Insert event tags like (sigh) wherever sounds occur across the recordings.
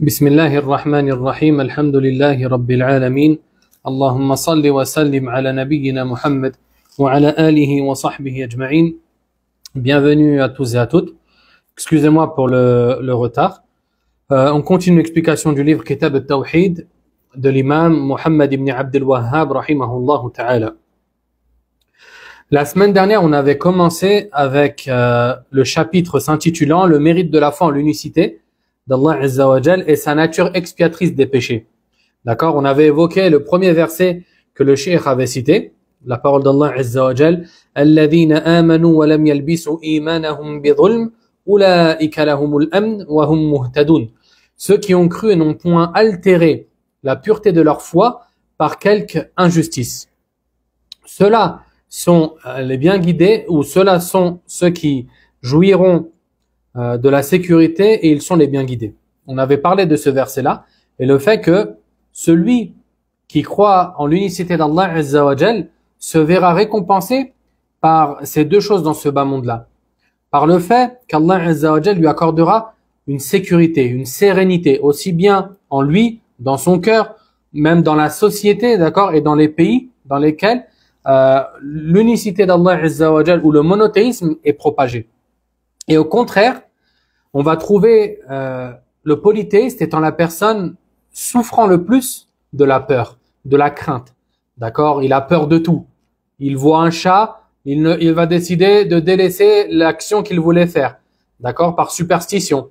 بسم الله الرحمن الرحيم الحمد لله رب العالمين اللهم صل وسلم Muhammad wa ala alihi wa وصحبه أجمعين Bienvenue à tous et à toutes. Excusez-moi pour le, le retard. Euh, on continue l'explication du livre Kitab al-Tawhid de l'imam Muhammad ibn Abdel Wahhab, rahimahullah ta'ala. La semaine dernière, on avait commencé avec euh, le chapitre s'intitulant Le mérite de la foi en l'unicité d'Allah Azzawajal et sa nature expiatrice des péchés. D'accord On avait évoqué le premier verset que le cheikh avait cité, la parole d'Allah Azzawajal, « Alladhina amanu Ceux qui ont cru et n'ont point altéré la pureté de leur foi par quelque injustice. Ceux-là sont euh, les bien guidés ou ceux-là sont ceux qui jouiront euh, de la sécurité et ils sont les bien guidés. On avait parlé de ce verset-là et le fait que celui qui croit en l'unicité d'Allah Azzawajal se verra récompensé par ces deux choses dans ce bas monde-là. Par le fait qu'Allah Azzawajal lui accordera une sécurité, une sérénité, aussi bien en lui, dans son cœur, même dans la société, d'accord, et dans les pays dans lesquels euh, l'unicité d'Allah Azzawajal ou le monothéisme est propagé. Et au contraire, on va trouver euh, le polythéiste étant la personne souffrant le plus de la peur, de la crainte. D'accord Il a peur de tout. Il voit un chat, il, il va décider de délaisser l'action qu'il voulait faire. D'accord Par superstition.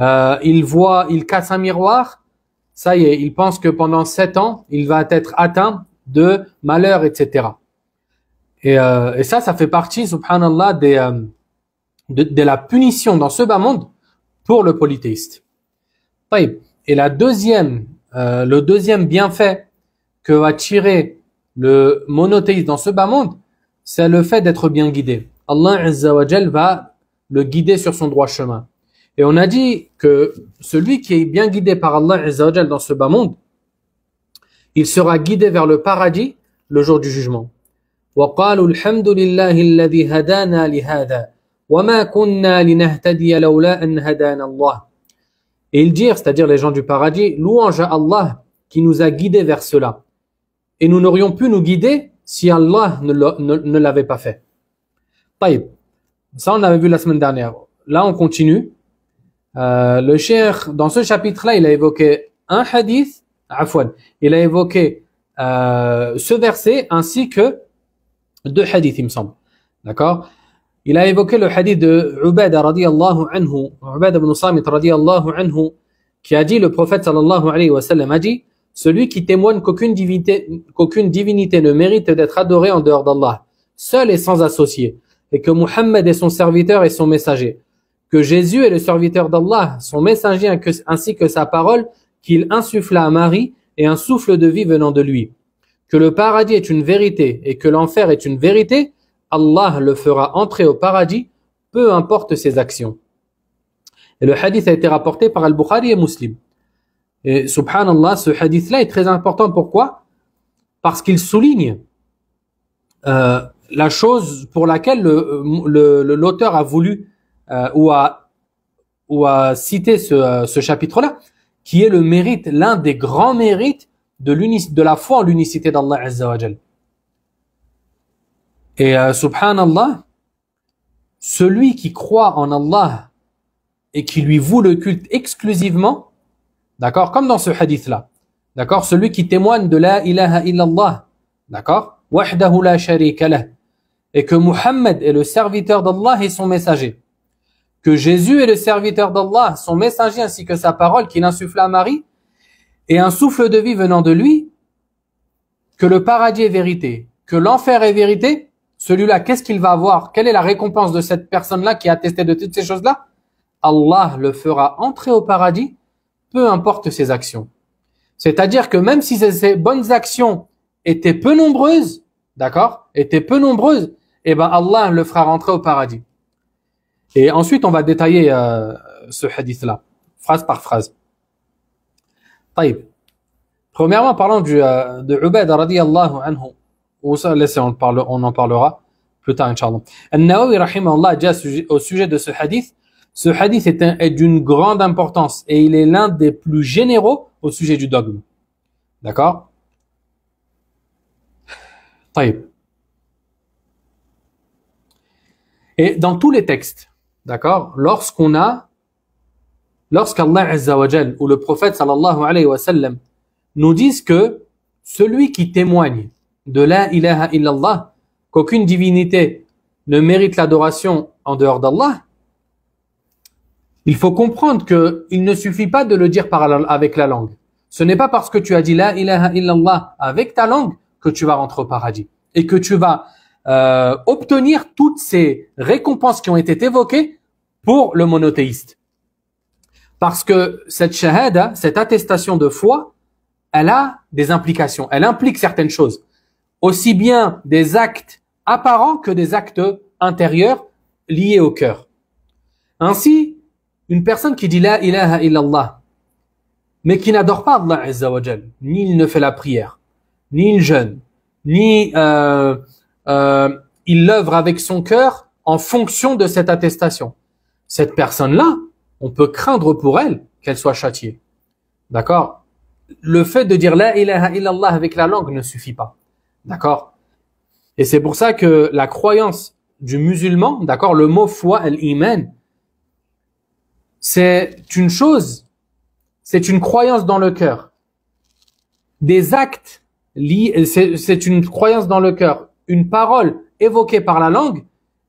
Euh, il voit, il casse un miroir. Ça y est, il pense que pendant sept ans, il va être atteint de malheur, etc. Et, euh, et ça, ça fait partie, subhanallah, des, de, la punition dans ce bas monde pour le polythéiste. Et la deuxième, euh, le deuxième bienfait que va tirer le monothéiste dans ce bas monde, c'est le fait d'être bien guidé. Allah Azzawajal va le guider sur son droit chemin. Et on a dit que celui qui est bien guidé par Allah Azzawajal dans ce bas monde, il sera guidé vers le paradis le jour du jugement. Et ils dirent, c'est-à-dire les gens du paradis, louange à Allah qui nous a guidés vers cela. Et nous n'aurions pu nous guider si Allah ne l'avait pas fait. Ça, on l'avait vu la semaine dernière. Là, on continue. Euh, le cher, dans ce chapitre-là, il a évoqué un hadith, afwan, il a évoqué euh, ce verset ainsi que deux hadiths, il me semble. D'accord il a évoqué le hadith de Ubada radiallahu anhu, ibn Samit radiallahu anhu, qui a dit, le prophète sallallahu alayhi wa sallam a dit, celui qui témoigne qu'aucune divinité, qu'aucune divinité ne mérite d'être adorée en dehors d'Allah, seul et sans associé, et que Muhammad est son serviteur et son messager, que Jésus est le serviteur d'Allah, son messager ainsi que sa parole, qu'il insuffla à Marie et un souffle de vie venant de lui, que le paradis est une vérité et que l'enfer est une vérité, Allah le fera entrer au paradis, peu importe ses actions. Et le hadith a été rapporté par Al-Bukhari et Muslim. Et subhanallah, ce hadith-là est très important. Pourquoi Parce qu'il souligne euh, la chose pour laquelle l'auteur a voulu euh, ou, a, ou a cité ce, euh, ce chapitre-là, qui est le mérite, l'un des grands mérites de, de la foi en l'unicité d'Allah Azza et euh, subhanallah, celui qui croit en Allah et qui lui voue le culte exclusivement, d'accord, comme dans ce hadith-là, d'accord, celui qui témoigne de la ilaha illallah, d'accord, la et que Muhammad est le serviteur d'Allah et son messager, que Jésus est le serviteur d'Allah, son messager ainsi que sa parole qu'il insuffla à Marie, et un souffle de vie venant de lui, que le paradis est vérité, que l'enfer est vérité, celui-là, qu'est-ce qu'il va avoir Quelle est la récompense de cette personne-là qui a testé de toutes ces choses-là Allah le fera entrer au paradis, peu importe ses actions. C'est-à-dire que même si ses bonnes actions étaient peu nombreuses, d'accord, étaient peu nombreuses, eh ben Allah le fera rentrer au paradis. Et ensuite, on va détailler euh, ce hadith-là, phrase par phrase. Taïb. Premièrement, parlons du, euh, de Ubaid anhu ou ça, on, parle, on en parlera plus tard, Inch'Allah. Al-Nawawi, déjà au sujet de ce hadith, ce hadith est, d'une grande importance et il est l'un des plus généraux au sujet du dogme. D'accord Et dans tous les textes, d'accord, lorsqu'on a, lorsqu'Allah Azzawajal ou le prophète sallallahu alayhi wa sallam nous disent que celui qui témoigne de la ilaha illallah, qu'aucune divinité ne mérite l'adoration en dehors d'Allah, il faut comprendre que il ne suffit pas de le dire par, avec la langue. Ce n'est pas parce que tu as dit la ilaha illallah avec ta langue que tu vas rentrer au paradis et que tu vas euh, obtenir toutes ces récompenses qui ont été évoquées pour le monothéiste. Parce que cette shahada, cette attestation de foi, elle a des implications. Elle implique certaines choses aussi bien des actes apparents que des actes intérieurs liés au cœur. Ainsi, une personne qui dit la ilaha illallah, mais qui n'adore pas Allah ni il ne fait la prière, ni il jeûne, ni euh, euh il l'œuvre avec son cœur en fonction de cette attestation. Cette personne-là, on peut craindre pour elle qu'elle soit châtiée. D'accord Le fait de dire la ilaha illallah avec la langue ne suffit pas. D'accord Et c'est pour ça que la croyance du musulman, d'accord, le mot foi, l'iman, c'est une chose, c'est une croyance dans le cœur. Des actes, c'est une croyance dans le cœur. Une parole évoquée par la langue,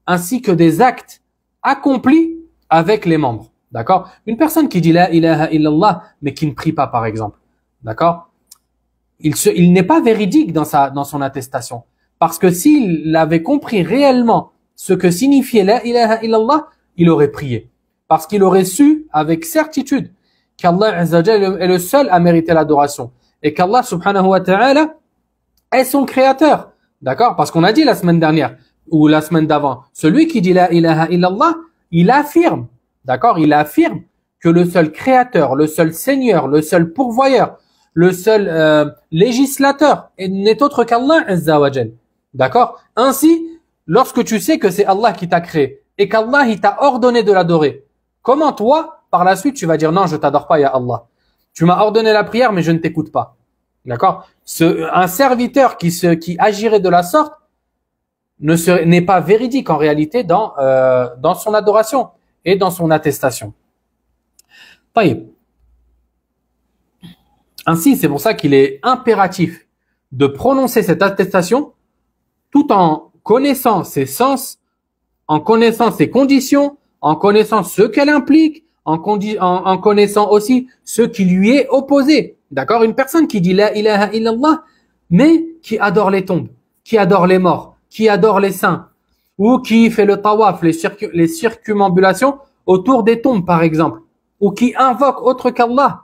ainsi que des actes accomplis avec les membres. D'accord Une personne qui dit la ilaha illallah, mais qui ne prie pas, par exemple. D'accord il, n'est pas véridique dans, sa, dans son attestation. Parce que s'il avait compris réellement ce que signifiait la ilaha il aurait prié. Parce qu'il aurait su avec certitude qu'Allah est le seul à mériter l'adoration. Et qu'Allah subhanahu wa ta'ala est son créateur. D'accord Parce qu'on a dit la semaine dernière, ou la semaine d'avant, celui qui dit la ilaha il affirme, d'accord Il affirme que le seul créateur, le seul seigneur, le seul pourvoyeur, le seul euh, législateur législateur n'est autre qu'Allah D'accord Ainsi, lorsque tu sais que c'est Allah qui t'a créé et qu'Allah il t'a ordonné de l'adorer, comment toi, par la suite, tu vas dire non, je t'adore pas, y a Allah. Tu m'as ordonné la prière, mais je ne t'écoute pas. D'accord Un serviteur qui, se, qui agirait de la sorte n'est pas véridique en réalité dans, euh, dans son adoration et dans son attestation. طيب ainsi, c'est pour ça qu'il est impératif de prononcer cette attestation tout en connaissant ses sens, en connaissant ses conditions, en connaissant ce qu'elle implique, en, connaissant aussi ce qui lui est opposé. D'accord Une personne qui dit la ilaha illallah, mais qui adore les tombes, qui adore les morts, qui adore les saints, ou qui fait le tawaf, les, les circumambulations autour des tombes par exemple, ou qui invoque autre qu'Allah,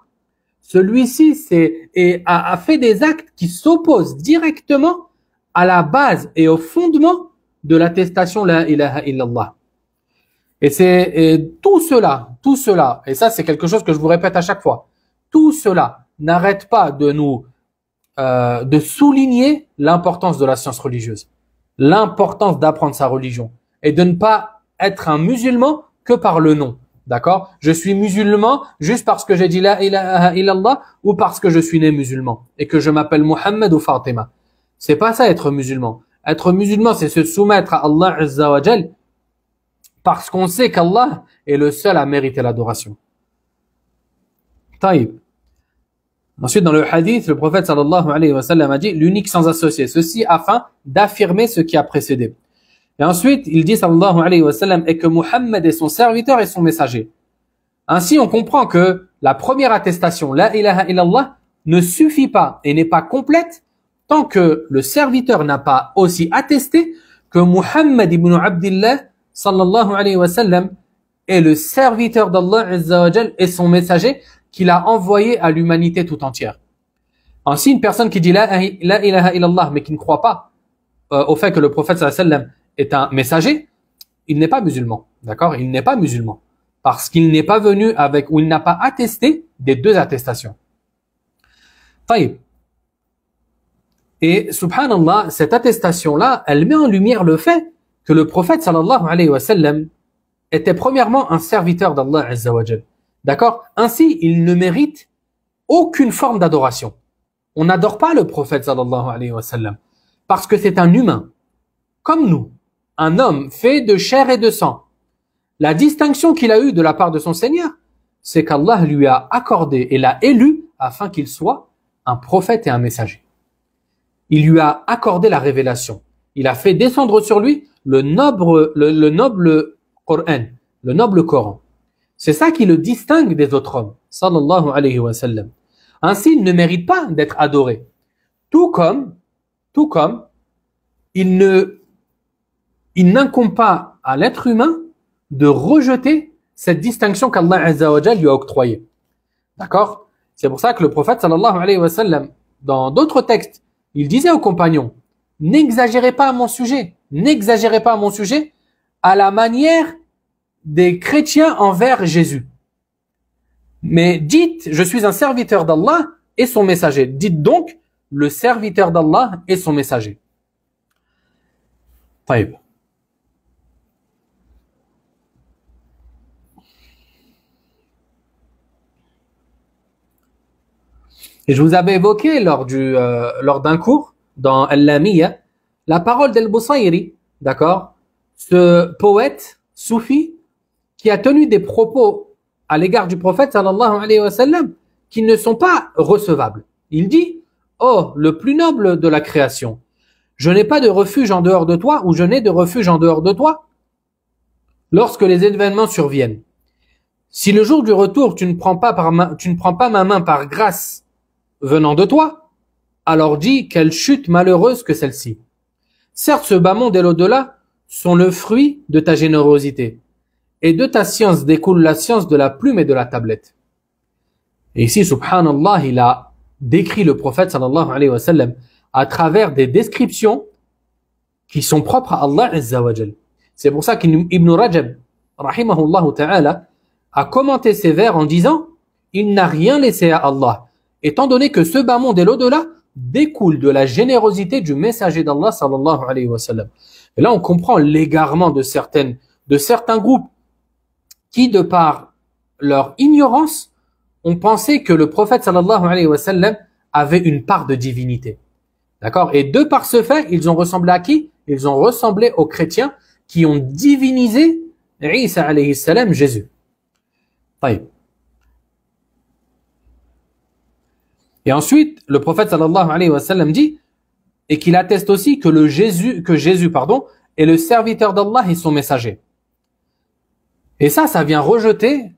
celui-ci et a, fait des actes qui s'opposent directement à la base et au fondement de l'attestation la ilaha illallah. Et c'est tout cela, tout cela, et ça c'est quelque chose que je vous répète à chaque fois, tout cela n'arrête pas de nous, euh, de souligner l'importance de la science religieuse, l'importance d'apprendre sa religion et de ne pas être un musulman que par le nom. D'accord Je suis musulman juste parce que j'ai dit la ilaha illallah ou parce que je suis né musulman et que je m'appelle Mohammed ou Fatima. C'est pas ça être musulman. Être musulman, c'est se soumettre à Allah Azza parce qu'on sait qu'Allah est le seul à mériter l'adoration. Taïb. Ensuite, dans le hadith, le prophète sallallahu alayhi wa sallam a dit l'unique sans associer ceci afin d'affirmer ce qui a précédé. Et ensuite, il dit sallallahu alayhi wa sallam, et que Muhammad est son serviteur et son messager. Ainsi, on comprend que la première attestation, la ilaha illallah, ne suffit pas et n'est pas complète tant que le serviteur n'a pas aussi attesté que Muhammad ibn Abdullah sallallahu alayhi wa sallam est le serviteur d'Allah et son messager qu'il a envoyé à l'humanité tout entière. Ainsi, une personne qui dit la, ilaha illallah mais qui ne croit pas euh, au fait que le prophète sallallahu alayhi wa sallam est un messager, il n'est pas musulman. D'accord Il n'est pas musulman. Parce qu'il n'est pas venu avec, ou il n'a pas attesté des deux attestations. Et subhanallah, cette attestation-là, elle met en lumière le fait que le prophète sallallahu était premièrement un serviteur d'Allah D'accord Ainsi, il ne mérite aucune forme d'adoration. On n'adore pas le prophète sallallahu parce que c'est un humain, comme nous un homme fait de chair et de sang. La distinction qu'il a eue de la part de son Seigneur, c'est qu'Allah lui a accordé et l'a élu afin qu'il soit un prophète et un messager. Il lui a accordé la révélation. Il a fait descendre sur lui le noble, le, noble Coran, le noble Coran. C'est ça qui le distingue des autres hommes, sallallahu alayhi wa sallam. Ainsi, il ne mérite pas d'être adoré. Tout comme, tout comme, il ne il n'incombe pas à l'être humain de rejeter cette distinction qu'Allah lui a octroyée. D'accord C'est pour ça que le prophète sallallahu alayhi wa sallam, dans d'autres textes, il disait aux compagnons, n'exagérez pas à mon sujet, n'exagérez pas à mon sujet, à la manière des chrétiens envers Jésus. Mais dites, je suis un serviteur d'Allah et son messager. Dites donc, le serviteur d'Allah et son messager. Taïba. Et je vous avais évoqué lors du euh, lors d'un cours dans al lamiya la parole d'El Busayri, d'accord Ce poète soufi qui a tenu des propos à l'égard du prophète sallallahu alayhi wa sallam qui ne sont pas recevables. Il dit "Oh, le plus noble de la création, je n'ai pas de refuge en dehors de toi ou je n'ai de refuge en dehors de toi lorsque les événements surviennent. Si le jour du retour, tu ne prends pas par tu ne prends pas ma main par grâce venant de toi. Alors dis, quelle chute malheureuse que celle-ci. Certes, ce bas monde et l'au-delà sont le fruit de ta générosité, et de ta science découle la science de la plume et de la tablette. Et ici, subhanallah, il a décrit le prophète sallallahu alayhi wa sallam à travers des descriptions qui sont propres à Allah Azza C'est pour ça qu'Ibn Rajab, rahimahullah ta'ala, a commenté ces vers en disant « Il n'a rien laissé à Allah » étant donné que ce bas monde et l'au-delà découle de la générosité du messager d'Allah sallallahu alayhi wa sallam. Et là, on comprend l'égarement de certaines, de certains groupes qui, de par leur ignorance, ont pensé que le prophète sallallahu alayhi wa sallam avait une part de divinité. D'accord Et de par ce fait, ils ont ressemblé à qui Ils ont ressemblé aux chrétiens qui ont divinisé Isa alayhi salam, Jésus. Et ensuite, le prophète sallallahu alayhi wa sallam dit, et qu'il atteste aussi que le Jésus, que Jésus, pardon, est le serviteur d'Allah et son messager. Et ça, ça vient rejeter,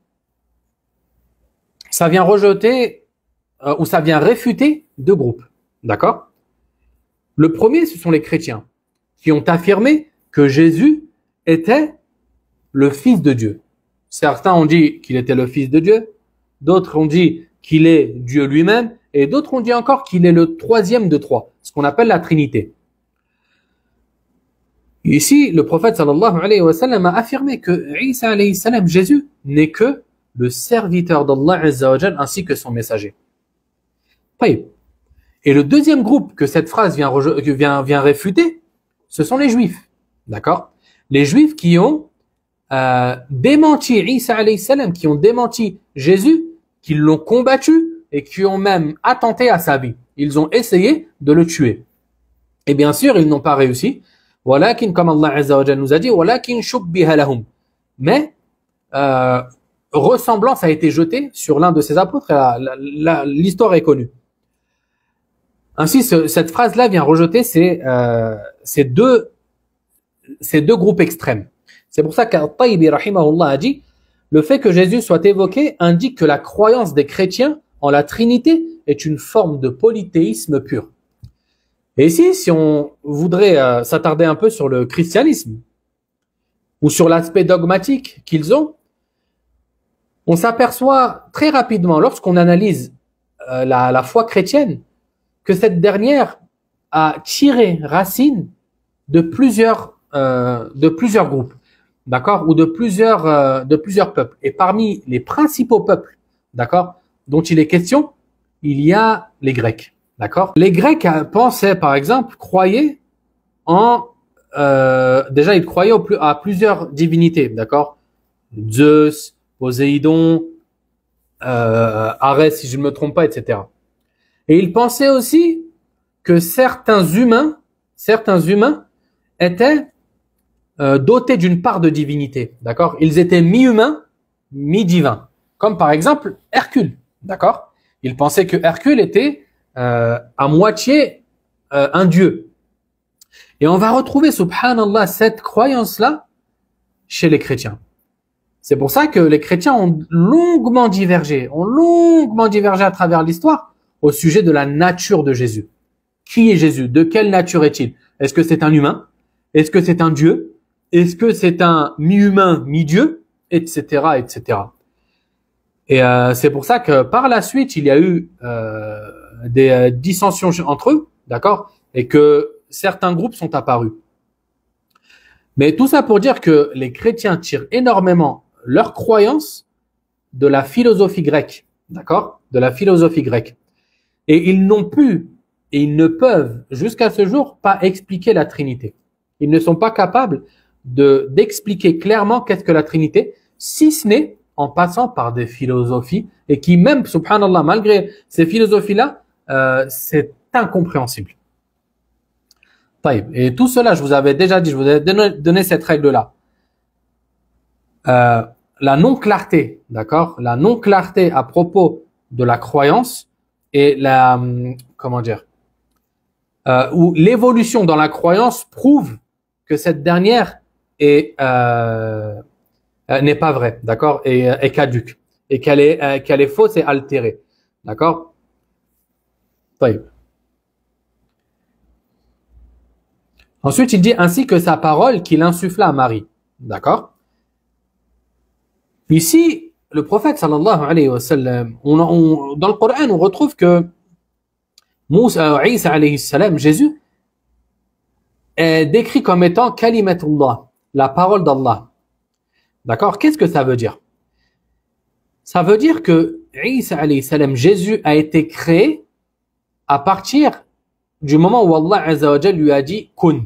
ça vient rejeter, euh, ou ça vient réfuter deux groupes. D'accord? Le premier, ce sont les chrétiens qui ont affirmé que Jésus était le Fils de Dieu. Certains ont dit qu'il était le Fils de Dieu, d'autres ont dit qu'il est Dieu lui-même, et d'autres ont dit encore qu'il est le troisième de trois, ce qu'on appelle la Trinité. Ici, le prophète sallallahu alayhi wa sallam a affirmé que Isa alayhi salam, Jésus, n'est que le serviteur d'Allah ainsi que son messager. Et le deuxième groupe que cette phrase vient, vient, réfuter, ce sont les juifs. D'accord Les juifs qui ont euh, démenti Isa alayhi salam, qui ont démenti Jésus, qui l'ont combattu et qui ont même attenté à sa vie. Ils ont essayé de le tuer. Et bien sûr, ils n'ont pas réussi. Walakin, comme Allah nous a dit, bi lahum. Mais, euh, ressemblance a été jetée sur l'un de ses apôtres, l'histoire est connue. Ainsi, cette phrase-là vient rejeter euh, ces, deux, ces deux groupes extrêmes. C'est pour ça qual taybi rahimahullah, a dit, le fait que Jésus soit évoqué indique que la croyance des chrétiens en la Trinité est une forme de polythéisme pur. Et ici, si on voudrait euh, s'attarder un peu sur le christianisme ou sur l'aspect dogmatique qu'ils ont, on s'aperçoit très rapidement, lorsqu'on analyse euh, la, foi chrétienne, que cette dernière a tiré racine de plusieurs, euh, de plusieurs groupes, d'accord, ou de plusieurs, de plusieurs peuples. Et parmi les principaux peuples, d'accord, dont il est question, il y a les Grecs. D'accord Les Grecs euh, pensaient, par exemple, croyaient en... Euh, déjà, ils croyaient à plusieurs divinités, d'accord Zeus, Poséidon, euh, Arès, si je ne me trompe pas, etc. Et ils pensaient aussi que certains humains, certains humains étaient euh, dotés d'une part de divinité, d'accord Ils étaient mi-humains, mi-divins, comme par exemple Hercule. D'accord Il pensait que Hercule était euh, à moitié euh, un dieu. Et on va retrouver, subhanallah, cette croyance-là chez les chrétiens. C'est pour ça que les chrétiens ont longuement divergé, ont longuement divergé à travers l'histoire au sujet de la nature de Jésus. Qui est Jésus De quelle nature est-il Est-ce que c'est un humain Est-ce que c'est un dieu Est-ce que c'est un mi-humain, mi-dieu Etc., etc. Et euh, c'est pour ça que par la suite, il y a eu euh, des euh, dissensions entre eux, d'accord Et que certains groupes sont apparus. Mais tout ça pour dire que les chrétiens tirent énormément leur croyance de la philosophie grecque, d'accord De la philosophie grecque. Et ils n'ont pu et ils ne peuvent jusqu'à ce jour pas expliquer la Trinité. Ils ne sont pas capables de d'expliquer clairement qu'est-ce que la Trinité, si ce n'est en passant par des philosophies et qui même, subhanallah, malgré ces philosophies-là, euh, c'est incompréhensible. Et tout cela, je vous avais déjà dit, je vous ai donné, cette règle-là. Euh, la non-clarté, d'accord La non-clarté à propos de la croyance et la... comment dire euh, Où l'évolution dans la croyance prouve que cette dernière est... Euh, n'est pas vrai, d'accord, et, est euh, caduque, et qu'elle est, euh, qu'elle est fausse et altérée, d'accord Ensuite, il dit ainsi que sa parole qu'il insuffla à Marie, d'accord Ici, le prophète sallallahu alayhi wa sallam, on, dans le Coran, on retrouve que Moussa, Isa alayhi salam, Jésus, est décrit comme étant kalimatullah, la parole d'Allah. D'accord Qu'est-ce que ça veut dire Ça veut dire que Isa Jésus a été créé à partir du moment où Allah lui a dit kun.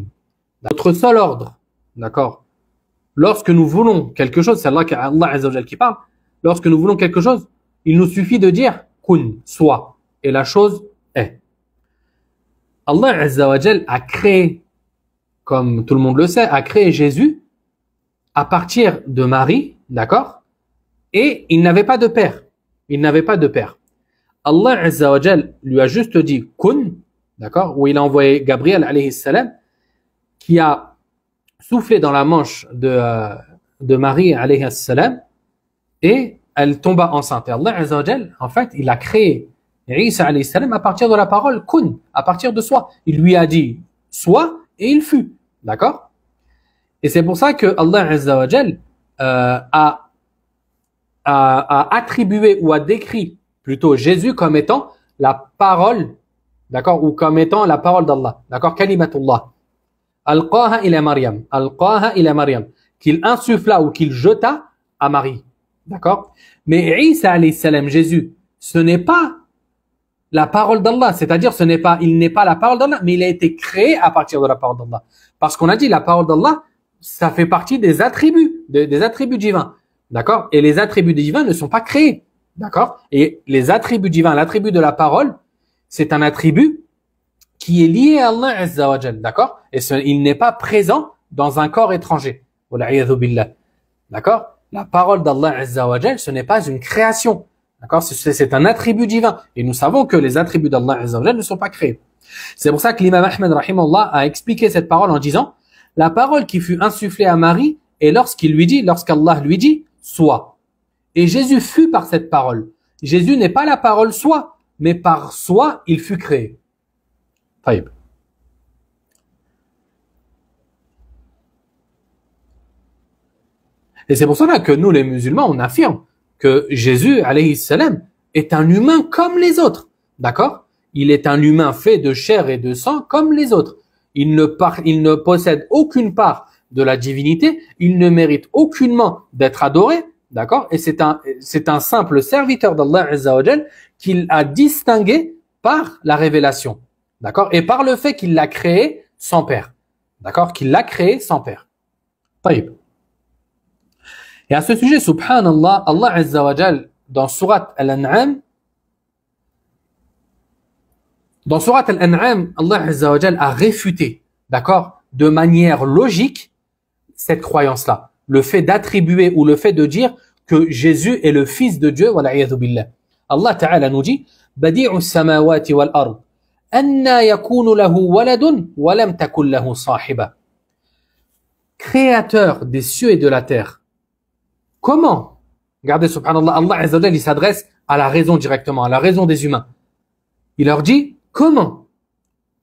Notre seul ordre, d'accord Lorsque nous voulons quelque chose, c'est Allah, Allah qui parle, lorsque nous voulons quelque chose, il nous suffit de dire kun, soit, et la chose est. Allah Azzawajal a créé, comme tout le monde le sait, a créé Jésus à partir de Marie, d'accord Et il n'avait pas de père. Il n'avait pas de père. Allah Azza lui a juste dit kun, d'accord Où il a envoyé Gabriel alayhi salam qui a soufflé dans la manche de, euh, de Marie alayhi salam et elle tomba enceinte. Et Allah Azza en fait, il a créé Isa alayhi salam à partir de la parole kun, à partir de soi. Il lui a dit soi et il fut, d'accord et c'est pour ça que Allah Azzawajal, euh, a, a, a, attribué ou a décrit plutôt Jésus comme étant la parole, d'accord, ou comme étant la parole d'Allah, d'accord, kalimatullah. Alqaha ila Maryam, alqaha ila Maryam, qu'il insuffla ou qu'il jeta à Marie, d'accord. Mais Isa alayhi salam, Jésus, ce n'est pas la parole d'Allah, c'est-à-dire ce n'est pas, il n'est pas la parole d'Allah, mais il a été créé à partir de la parole d'Allah. Parce qu'on a dit la parole d'Allah, ça fait partie des attributs, des attributs divins. D'accord Et les attributs divins ne sont pas créés. D'accord Et les attributs divins, l'attribut de la parole, c'est un attribut qui est lié à Allah Azza D'accord Et ce, il n'est pas présent dans un corps étranger. D'accord La parole d'Allah Azza ce n'est pas une création. D'accord C'est un attribut divin. Et nous savons que les attributs d'Allah Azza ne sont pas créés. C'est pour ça que l'imam Ahmed Allah a expliqué cette parole en disant « la parole qui fut insufflée à Marie est lorsqu'il lui dit, lorsqu'Allah lui dit, soit Et Jésus fut par cette parole. Jésus n'est pas la parole soi, mais par soi, il fut créé. Et c'est pour cela que nous, les musulmans, on affirme que Jésus, alayhi salam, est un humain comme les autres. D'accord Il est un humain fait de chair et de sang comme les autres. Il ne, part, il ne possède aucune part de la divinité, il ne mérite aucunement d'être adoré, d'accord Et c'est un, c'est un simple serviteur d'Allah Azzawajal qu'il a distingué par la révélation, d'accord Et par le fait qu'il l'a créé sans père, d'accord Qu'il l'a créé sans père. Et à ce sujet, subhanallah, Allah Azzawajal, dans Surat Al-An'am, dans Surat Al-An'am, Allah Azza a réfuté, d'accord, de manière logique, cette croyance-là. Le fait d'attribuer ou le fait de dire que Jésus est le fils de Dieu, billah. Allah Ta'ala nous dit, Badi'u samawati wal ard. Anna yakunu lahu waladun walam takun lahu sahiba. Créateur des cieux et de la terre. Comment? Regardez, subhanallah, Allah Azza il s'adresse à la raison directement, à la raison des humains. Il leur dit, Comment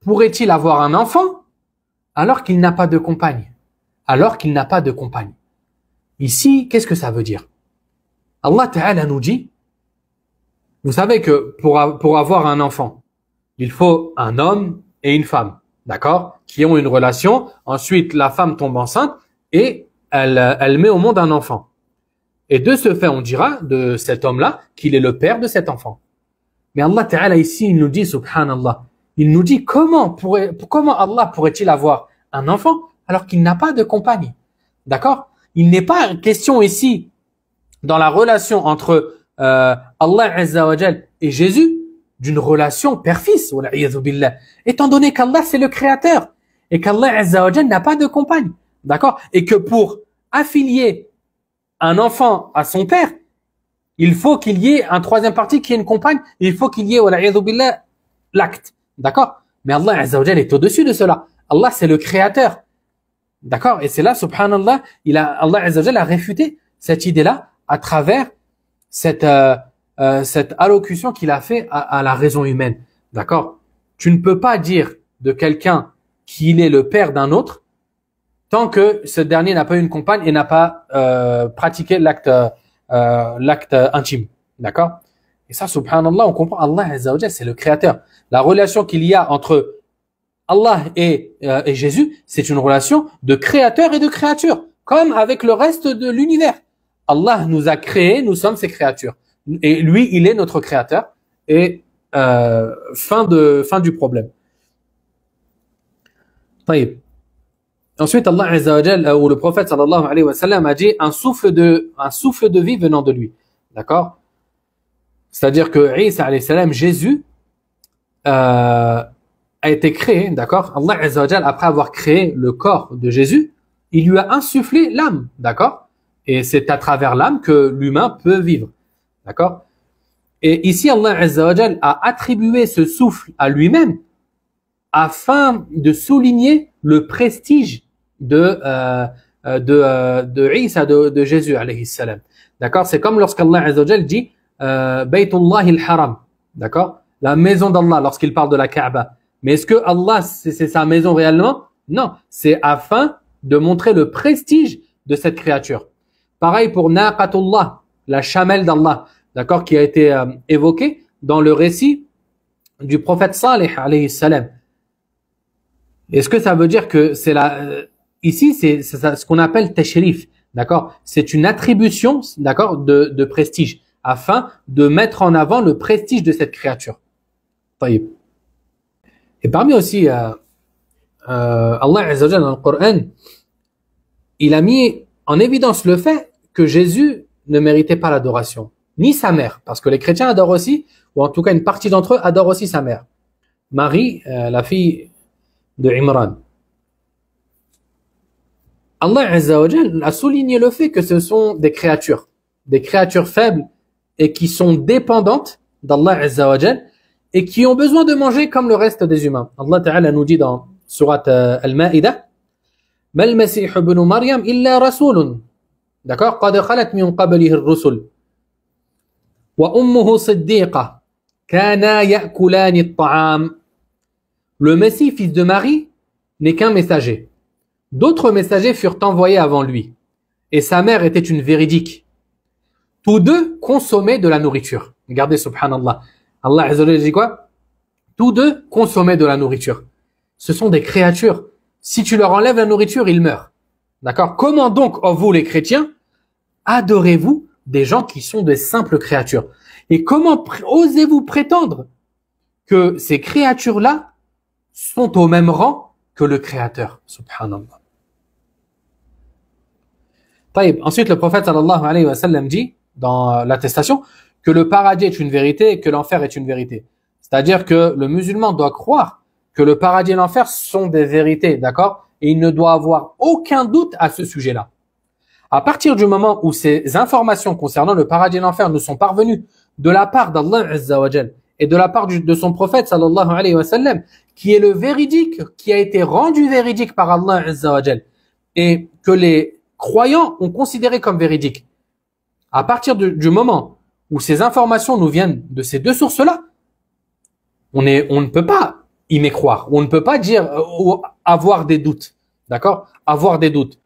pourrait-il avoir un enfant alors qu'il n'a pas de compagne Alors qu'il n'a pas de compagne. Ici, qu'est-ce que ça veut dire Allah Ta'ala nous dit, vous savez que pour, pour avoir un enfant, il faut un homme et une femme, d'accord Qui ont une relation. Ensuite, la femme tombe enceinte et elle, elle met au monde un enfant. Et de ce fait, on dira de cet homme-là qu'il est le père de cet enfant. Mais Allah Ta'ala ici, il nous dit, subhanallah, il nous dit comment, pourrait, Allah pourrait-il avoir un enfant alors qu'il n'a pas de compagne D'accord Il n'est pas question ici, dans la relation entre euh, Allah Azzawajal et Jésus, d'une relation père-fils, étant donné qu'Allah c'est le créateur et qu'Allah Azzawajal n'a pas de compagne. D'accord Et que pour affilier un enfant à son père, il faut qu'il y ait un troisième parti qui est une compagne, il faut qu'il y ait l'acte. D'accord Mais Allah est au-dessus de cela. Allah, c'est le créateur. D'accord Et c'est là, subhanallah, il a, Allah a réfuté cette idée-là à travers cette, euh, euh, cette allocution qu'il a fait à, la raison humaine. D'accord Tu ne peux pas dire de quelqu'un qu'il est le père d'un autre tant que ce dernier n'a pas eu une compagne et n'a pas euh, pratiqué l'acte euh, l'acte intime. D'accord Et ça, subhanallah, on comprend, Allah c'est le créateur. La relation qu'il y a entre Allah et, euh, et Jésus, c'est une relation de créateur et de créature, comme avec le reste de l'univers. Allah nous a créés, nous sommes ses créatures. Et lui, il est notre créateur. Et euh, fin, de, fin du problème. طيب Ensuite, Allah Azzawajal, euh, ou le prophète sallallahu alayhi wa sallam a dit un souffle de, un souffle de vie venant de lui. D'accord C'est-à-dire que Isa alayhi salam, Jésus, euh, a été créé, d'accord Allah Azzawajal, après avoir créé le corps de Jésus, il lui a insufflé l'âme, d'accord Et c'est à travers l'âme que l'humain peut vivre, d'accord Et ici, Allah Azzawajal a attribué ce souffle à lui-même afin de souligner le prestige de euh, euh de euh, de Isa de, de Jésus alayhi salam. D'accord C'est comme lorsqu'Allah Azza dit euh, al-Haram. D'accord La maison d'Allah lorsqu'il parle de la Kaaba. Mais est-ce que Allah c'est sa maison réellement Non, c'est afin de montrer le prestige de cette créature. Pareil pour Naqatullah, la chamelle d'Allah, d'accord, qui a été euh, évoquée dans le récit du prophète Saleh alayhi salam. Est-ce que ça veut dire que c'est la euh, ici, c'est ce qu'on appelle tashrif, d'accord C'est une attribution, d'accord, de, prestige, afin de mettre en avant le prestige de cette créature. Et parmi aussi, euh, euh Allah dans le Coran, il a mis en évidence le fait que Jésus ne méritait pas l'adoration, ni sa mère, parce que les chrétiens adorent aussi, ou en tout cas une partie d'entre eux adorent aussi sa mère. Marie, euh, la fille de Imran. Allah a souligné le fait que ce sont des créatures, des créatures faibles et qui sont dépendantes d'Allah et qui ont besoin de manger comme le reste des humains. Allah Ta'ala nous dit dans surat al maida d'accord Le Messie, fils de Marie, n'est qu'un messager. D'autres messagers furent envoyés avant lui, et sa mère était une véridique. Tous deux consommaient de la nourriture. Regardez, subhanallah. Allah Azzawajal dit quoi Tous deux consommaient de la nourriture. Ce sont des créatures. Si tu leur enlèves la nourriture, ils meurent. D'accord Comment donc, en oh, vous les chrétiens, adorez-vous des gens qui sont des simples créatures Et comment osez-vous prétendre que ces créatures-là sont au même rang que le Créateur, subhanallah. Taïb. Ensuite, le prophète sallallahu alayhi wa sallam dit, dans l'attestation, que le paradis est une vérité et que l'enfer est une vérité. C'est-à-dire que le musulman doit croire que le paradis et l'enfer sont des vérités, d'accord Et il ne doit avoir aucun doute à ce sujet-là. À partir du moment où ces informations concernant le paradis et l'enfer nous sont parvenues de la part d'Allah et de la part du, de son prophète sallallahu alayhi wa sallam, qui est le véridique, qui a été rendu véridique par Allah jal, et que les croyants ont considéré comme véridique. À partir du moment où ces informations nous viennent de ces deux sources-là, on, est, on ne peut pas y mécroire, on ne peut pas dire euh, ou avoir des doutes, d'accord Avoir des doutes.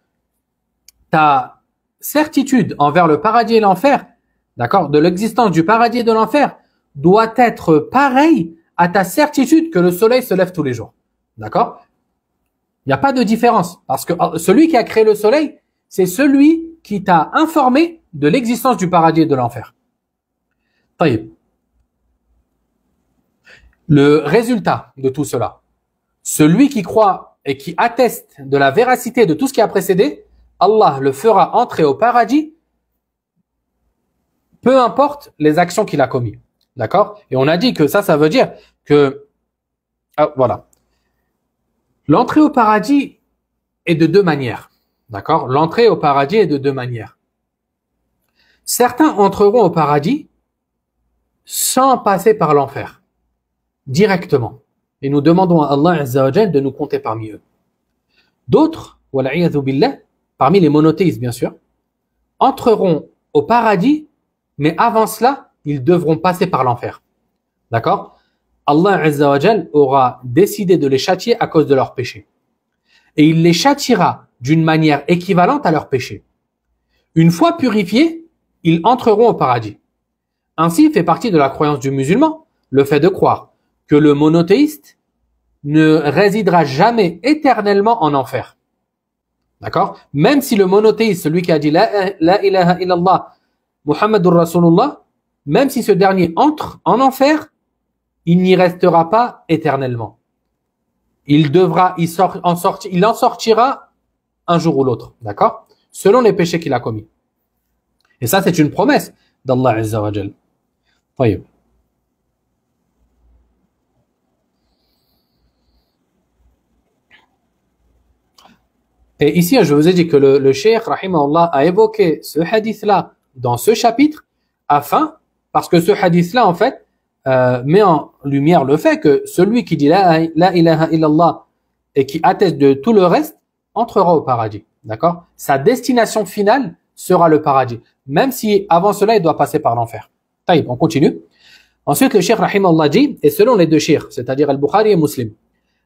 Ta certitude envers le paradis et l'enfer, d'accord De l'existence du paradis et de l'enfer, doit être pareil à ta certitude que le soleil se lève tous les jours. D'accord Il n'y a pas de différence. Parce que celui qui a créé le soleil, c'est celui qui t'a informé de l'existence du paradis et de l'enfer. Le résultat de tout cela, celui qui croit et qui atteste de la véracité de tout ce qui a précédé, Allah le fera entrer au paradis, peu importe les actions qu'il a commises. D'accord Et on a dit que ça, ça veut dire que... Ah, voilà. L'entrée au paradis est de deux manières. D'accord L'entrée au paradis est de deux manières. Certains entreront au paradis sans passer par l'enfer, directement. Et nous demandons à Allah de nous compter parmi eux. D'autres, billah, parmi les monothéistes bien sûr, entreront au paradis, mais avant cela, ils devront passer par l'enfer. D'accord Allah Azzawajal aura décidé de les châtier à cause de leurs péchés. Et il les châtiera d'une manière équivalente à leurs péchés. Une fois purifiés, ils entreront au paradis. Ainsi fait partie de la croyance du musulman le fait de croire que le monothéiste ne résidera jamais éternellement en enfer. D'accord Même si le monothéiste, celui qui a dit La, ilaha illallah, Muhammadur Rasulullah, même si ce dernier entre en enfer, il n'y restera pas éternellement. Il devra il sort, en, il en sortira un jour ou l'autre, d'accord Selon les péchés qu'il a commis. Et ça, c'est une promesse d'Allah Azza wa Et ici, je vous ai dit que le, le Cheikh, a évoqué ce hadith-là dans ce chapitre afin parce que ce hadith-là, en fait, euh, met en lumière le fait que celui qui dit la, ilaha illallah et qui atteste de tout le reste entrera au paradis. D'accord Sa destination finale sera le paradis, même si avant cela il doit passer par l'enfer. Taïb, on continue. Ensuite, le rahim Allah dit, et selon les deux shaykhs, c'est-à-dire Al-Bukhari et Muslim,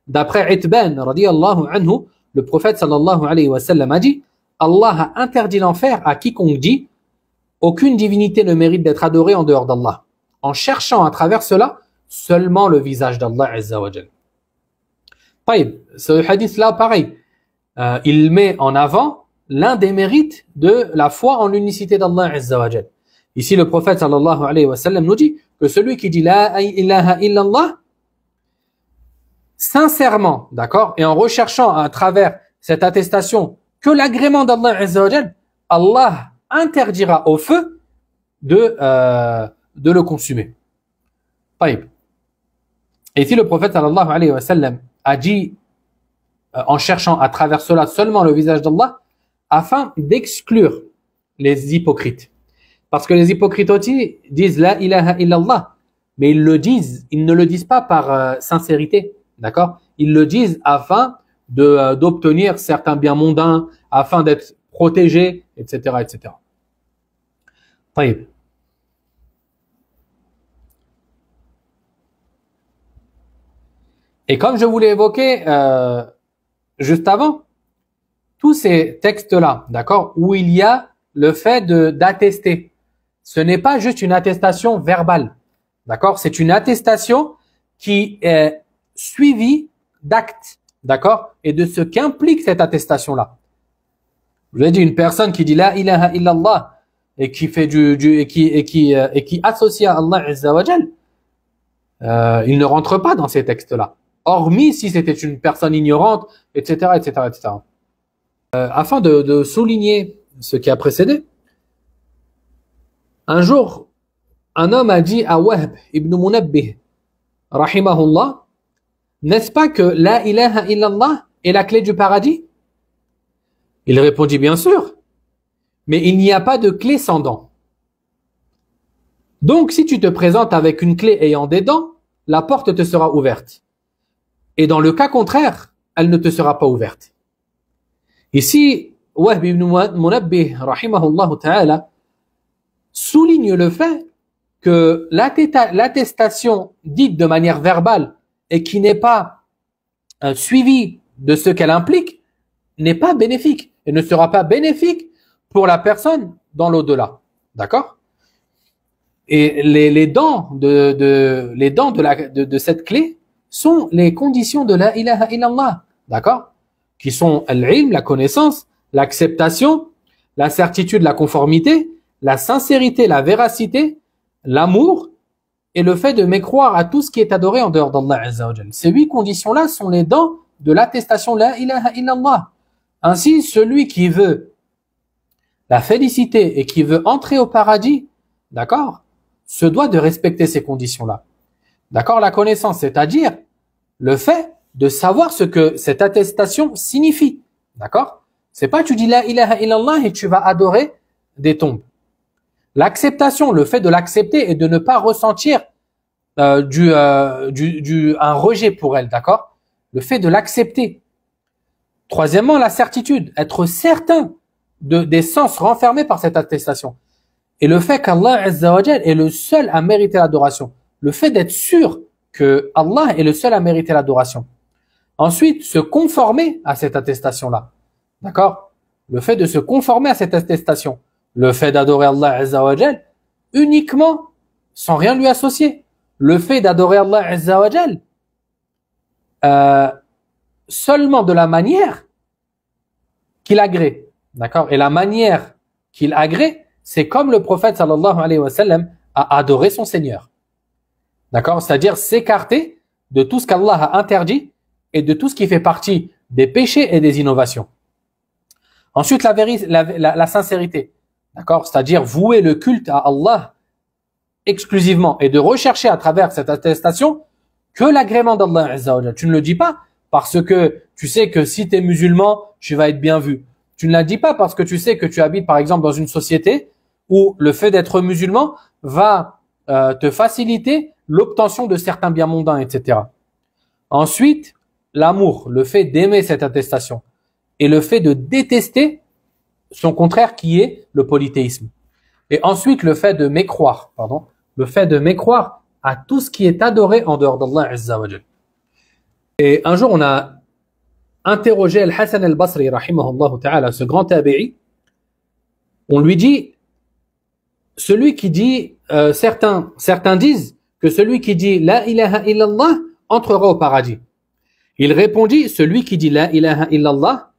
d'après Itban radiallahu anhu, le prophète sallallahu alayhi wa sallam a dit, Allah a interdit l'enfer à quiconque dit aucune divinité ne mérite d'être adorée en dehors d'Allah, en cherchant à travers cela seulement le visage d'Allah Azza wa Ce hadith-là, pareil, euh, il met en avant l'un des mérites de la foi en l'unicité d'Allah Ici, le prophète sallallahu alayhi wa sallam nous dit que celui qui dit la ilaha illallah, sincèrement, d'accord, et en recherchant à travers cette attestation que l'agrément d'Allah Allah interdira au feu de, euh, de le consumer. Et si le prophète sallallahu alayhi wa sallam a dit euh, en cherchant à travers cela seulement le visage d'Allah afin d'exclure les hypocrites. Parce que les hypocrites aussi disent la ilaha illallah, mais ils le disent, ils ne le disent pas par euh, sincérité, d'accord Ils le disent afin de d'obtenir certains biens mondains, afin d'être protéger, etc., etc. Et comme je vous l'ai évoqué euh, juste avant, tous ces textes-là, d'accord, où il y a le fait d'attester. Ce n'est pas juste une attestation verbale, d'accord C'est une attestation qui est suivie d'actes, d'accord Et de ce qu'implique cette attestation-là. Vous dit une personne qui dit la ilaha illallah et qui fait du, et qui qui euh, et qui associe à Allah euh, il ne rentre pas dans ces textes-là. Hormis si c'était une personne ignorante, etc., etc., etc. afin de, de souligner ce qui a précédé, un jour, un homme a dit à Wahb ibn Munabbih, rahimahullah, n'est-ce pas que la ilaha illallah est la clé du paradis il répondit, bien sûr, mais il n'y a pas de clé sans dents. Donc, si tu te présentes avec une clé ayant des dents, la porte te sera ouverte. Et dans le cas contraire, elle ne te sera pas ouverte. Ici, Wahb ibn Munabbih, rahimahullah ta'ala, souligne le fait que l'attestation dite de manière verbale et qui n'est pas un euh, suivi de ce qu'elle implique n'est pas bénéfique et ne sera pas bénéfique pour la personne dans l'au-delà. D'accord Et les, les, dents, de, de, les dents de, la, de, de, cette clé sont les conditions de la ilaha illallah. D'accord Qui sont l'ilm, la connaissance, l'acceptation, la certitude, la conformité, la sincérité, la véracité, l'amour et le fait de mécroire à tout ce qui est adoré en dehors d'Allah Azza Ces huit conditions-là sont les dents de l'attestation la ilaha illallah. Ainsi, celui qui veut la félicité et qui veut entrer au paradis, d'accord, se doit de respecter ces conditions-là. D'accord La connaissance, c'est-à-dire le fait de savoir ce que cette attestation signifie. D'accord C'est pas tu dis la ilaha illallah et tu vas adorer des tombes. L'acceptation, le fait de l'accepter et de ne pas ressentir euh, du, euh, du, du, un rejet pour elle, d'accord Le fait de l'accepter, Troisièmement, la certitude, être certain de, des sens renfermés par cette attestation. Et le fait qu'Allah est le seul à mériter l'adoration. Le fait d'être sûr que Allah est le seul à mériter l'adoration. Ensuite, se conformer à cette attestation-là. D'accord Le fait de se conformer à cette attestation. Le fait d'adorer Allah Azzawajal uniquement sans rien lui associer. Le fait d'adorer Allah Azzawajal euh, seulement de la manière qu'il agrée. D'accord Et la manière qu'il agrée, c'est comme le prophète sallallahu alayhi wa sallam a adoré son Seigneur. D'accord C'est-à-dire s'écarter de tout ce qu'Allah a interdit et de tout ce qui fait partie des péchés et des innovations. Ensuite, la, vérité, la, sincérité. D'accord C'est-à-dire vouer le culte à Allah exclusivement et de rechercher à travers cette attestation que l'agrément d'Allah. Tu ne le dis pas parce que tu sais que si tu es musulman, tu vas être bien vu. Tu ne la dis pas parce que tu sais que tu habites par exemple dans une société où le fait d'être musulman va euh, te faciliter l'obtention de certains biens mondains, etc. Ensuite, l'amour, le fait d'aimer cette attestation et le fait de détester son contraire qui est le polythéisme. Et ensuite, le fait de mécroire, pardon, le fait de mécroire à tout ce qui est adoré en dehors d'Allah Azza et un jour, on a interrogé Al-Hassan al-Basri, ta'ala, ce grand tabi'i. On lui dit, celui qui dit, euh, certains, certains disent que celui qui dit La ilaha illallah entrera au paradis. Il répondit, celui qui dit La ilaha illallah,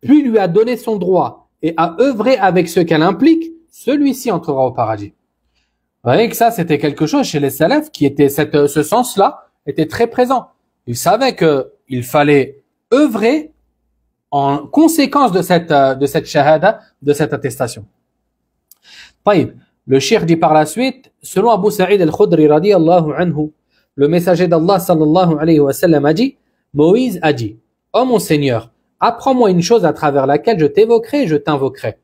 puis lui a donné son droit et a œuvré avec ce qu'elle implique, celui-ci entrera au paradis. Vous voyez que ça, c'était quelque chose chez les salafs qui était cette, ce sens-là était très présent il savait qu'il fallait œuvrer en conséquence de cette, euh, de cette shahada, de cette attestation. Le cheikh dit par la suite, selon Abu Sa'id al-Khudri radiallahu anhu, le messager d'Allah sallallahu alayhi wa sallam a dit, Moïse a dit, oh mon Seigneur, apprends-moi une chose à travers laquelle je t'évoquerai, je t'invoquerai.